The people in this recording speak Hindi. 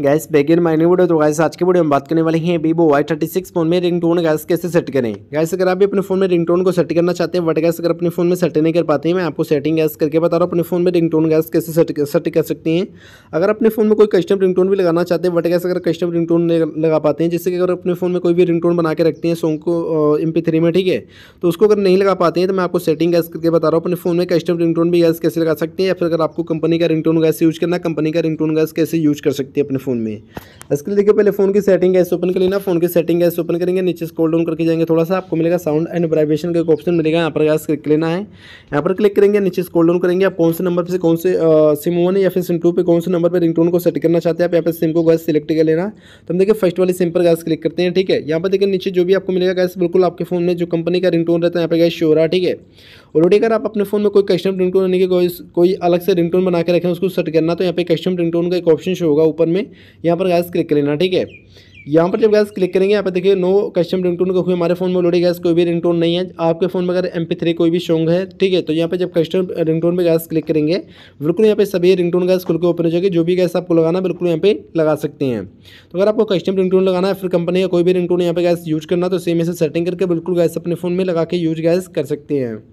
गैस बेगिन माइनिंग वीडियो तो गैस आज के वीडियो हम बात करने वाले हैं Vivo Y thirty six phone में रिंग टोन गैस कैसे सेट करें गैस अगर आप भी अपने फोन में रिंग टोन को सेट करना चाहते हैं वट गैस अगर अपने फोन में सेट नहीं कर पाते हैं मैं आपको सेटिंग गैस करके बता रहा हूँ अपने फोन में रिंग टोन गैस कैसे सेट सेट कर सकते हैं अगर अपने फोन में कोई कस्टम रिंग भी लगाना चाहते हैं वट गैस अगर कस्टम रिंग टोन लगा पाते हैं जैसे कि अगर अपने फोन में कोई भी रिंग टोन बना के रखते हैं सॉन्ग को एम थ्री में ठीक है तो उसको अगर नहीं लगा पाते हैं तो मैं आपको सेटिंग गैस करके बता रहा हूँ अपने फोन में कस्टम रिंग भी गैस कैसे लगा सकते हैं या फिर अगर आपको कंपनी का रिंग गैस यूज करना कंपनी का रिंग गैस कैसे यूज कर सकते हैं अपने फ़ोन में इसके लिए देखिए पहले फ़ोन की सेटिंग ऐसे ओपन कर लेना फोन की सेटिंग ऐसे ओपन करेंगे नीचे स्क्रॉल डाउन करके जाएंगे थोड़ा सा आपको मिलेगा साउंड एंड वाइब्रेशन का एक ऑप्शन मिलेगा यहाँ पर गैस क्लिक लेना है यहाँ पर क्लिक करेंगे नीचे स्क्रॉल डाउन करेंगे आप कौन से नंबर पर कौन से सिम वन या फिर सिम टू पर कौन से नंबर पर रिंगटोन को सेट करना चाहते हैं आप यहाँ पर सिम को गैस सिलेक्ट कर लेना तो हम देखिए फर्स्ट वाली सिम पर गैस क्लिक करते हैं ठीक है यहाँ पर देखिए नीचे जो भी आपको मिलेगा गैस बिल्कुल आपके फ़ोन में जो कंपनी का रिंगटोन रहता है यहाँ पर गैस शो रहा ठीक है ऑलरेडी अगर आप अपने फोन में कोई कस्टम रिंगटोन यानी कि कोई कोई अलग से रिंगटोन बना के रखें उसको सेट करना तो यहाँ पे कस्टम रिंगटोन का एक ऑप्शन शो होगा ऊपर में यहाँ पर गैस क्लिक कर लेना ठीक है यहाँ पर जब गैस क्लिक करेंगे यहाँ पर देखिए नो कस्टम रिंगटोन क्योंकि हमारे फोन में ऑलरेडी गैस कोई भी रिंगटोन नहीं है आपके फोन में अगर एम थ्री कोई भी सॉन्ग है ठीक है तो यहाँ पर जब कस्टम रिंगटोन पे गैस क्लिक करेंगे बिल्कुल यहाँ पे सभी रिंगटोन गैस खुल के ओपन हो जाएगी जो भी गैस आपको लगाना बिल्कुल यहाँ पे लगा सकते हैं तो अगर आपको कस्टम रिंगटोन लगाना है फिर कंपनी का कोई भी रिंगटोन यहाँ पर गैस यूज करना तो सेम ऐसे सेटिंग करके बिल्कुल गैस अपने फ़ोन में लगा के यूज गैस कर सकते हैं